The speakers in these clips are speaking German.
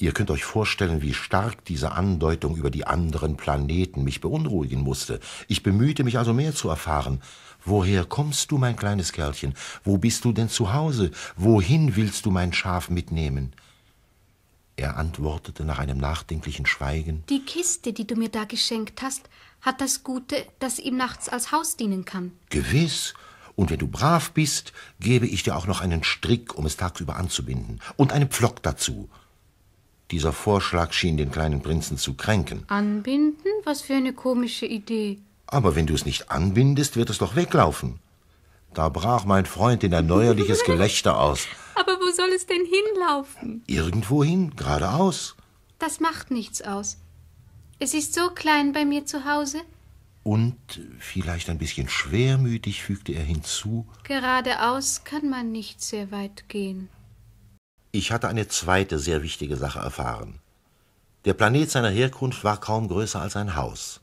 Ihr könnt euch vorstellen, wie stark diese Andeutung über die anderen Planeten mich beunruhigen musste. Ich bemühte mich also mehr zu erfahren. Woher kommst du, mein kleines Kerlchen? Wo bist du denn zu Hause? Wohin willst du mein Schaf mitnehmen? Er antwortete nach einem nachdenklichen Schweigen. Die Kiste, die du mir da geschenkt hast, hat das Gute, dass ihm nachts als Haus dienen kann. Gewiss. Und wenn du brav bist, gebe ich dir auch noch einen Strick, um es tagsüber anzubinden, und einen Pflock dazu. Dieser Vorschlag schien den kleinen Prinzen zu kränken. Anbinden? Was für eine komische Idee. Aber wenn du es nicht anbindest, wird es doch weglaufen. Da brach mein Freund in ein neuerliches Gelächter aus. Aber wo soll es denn hinlaufen? Irgendwohin, geradeaus. Das macht nichts aus. Es ist so klein bei mir zu Hause. Und vielleicht ein bisschen schwermütig fügte er hinzu. Geradeaus kann man nicht sehr weit gehen. Ich hatte eine zweite sehr wichtige Sache erfahren. Der Planet seiner Herkunft war kaum größer als ein Haus.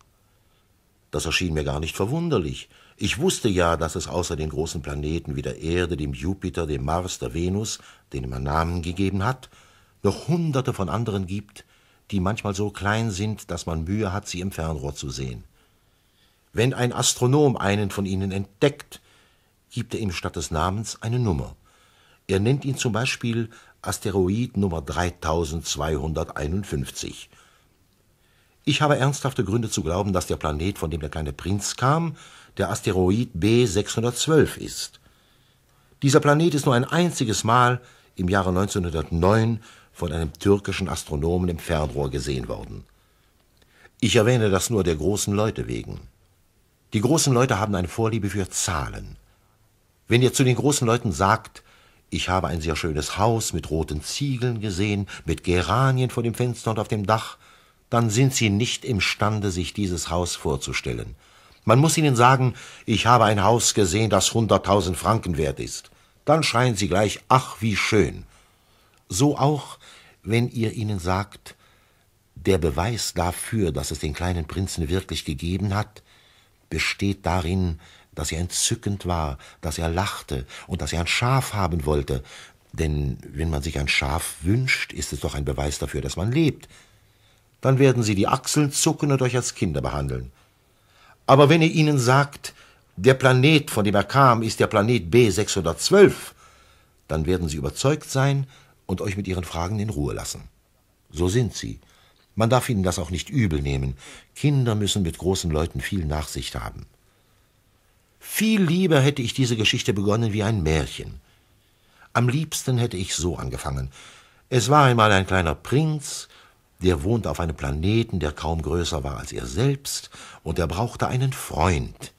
Das erschien mir gar nicht verwunderlich. Ich wusste ja, dass es außer den großen Planeten wie der Erde, dem Jupiter, dem Mars, der Venus, denen man Namen gegeben hat, noch hunderte von anderen gibt, die manchmal so klein sind, dass man Mühe hat, sie im Fernrohr zu sehen. Wenn ein Astronom einen von ihnen entdeckt, gibt er ihm statt des Namens eine Nummer. Er nennt ihn zum Beispiel Asteroid Nummer 3251. Ich habe ernsthafte Gründe zu glauben, dass der Planet, von dem der kleine Prinz kam, der Asteroid B612 ist. Dieser Planet ist nur ein einziges Mal im Jahre 1909 von einem türkischen Astronomen im Fernrohr gesehen worden. Ich erwähne das nur der großen Leute wegen. Die großen Leute haben eine Vorliebe für Zahlen. Wenn ihr zu den großen Leuten sagt, ich habe ein sehr schönes Haus mit roten Ziegeln gesehen, mit Geranien vor dem Fenster und auf dem Dach. Dann sind Sie nicht imstande, sich dieses Haus vorzustellen. Man muss Ihnen sagen, ich habe ein Haus gesehen, das hunderttausend Franken wert ist. Dann schreien Sie gleich, ach, wie schön. So auch, wenn ihr ihnen sagt, der Beweis dafür, dass es den kleinen Prinzen wirklich gegeben hat, besteht darin, dass er entzückend war, dass er lachte und dass er ein Schaf haben wollte. Denn wenn man sich ein Schaf wünscht, ist es doch ein Beweis dafür, dass man lebt. Dann werden sie die Achseln zucken und euch als Kinder behandeln. Aber wenn ihr ihnen sagt, der Planet, von dem er kam, ist der Planet B612, dann werden sie überzeugt sein und euch mit ihren Fragen in Ruhe lassen. So sind sie. Man darf ihnen das auch nicht übel nehmen. Kinder müssen mit großen Leuten viel Nachsicht haben. Viel lieber hätte ich diese Geschichte begonnen wie ein Märchen. Am liebsten hätte ich so angefangen. Es war einmal ein kleiner Prinz, der wohnte auf einem Planeten, der kaum größer war als er selbst, und er brauchte einen Freund.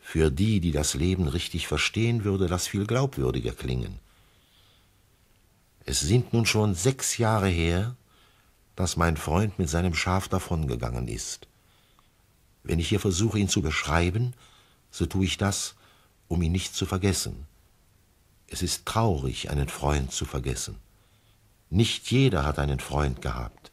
Für die, die das Leben richtig verstehen, würde das viel glaubwürdiger klingen. Es sind nun schon sechs Jahre her, dass mein Freund mit seinem Schaf davongegangen ist. Wenn ich hier versuche, ihn zu beschreiben, so tue ich das, um ihn nicht zu vergessen. Es ist traurig, einen Freund zu vergessen. Nicht jeder hat einen Freund gehabt.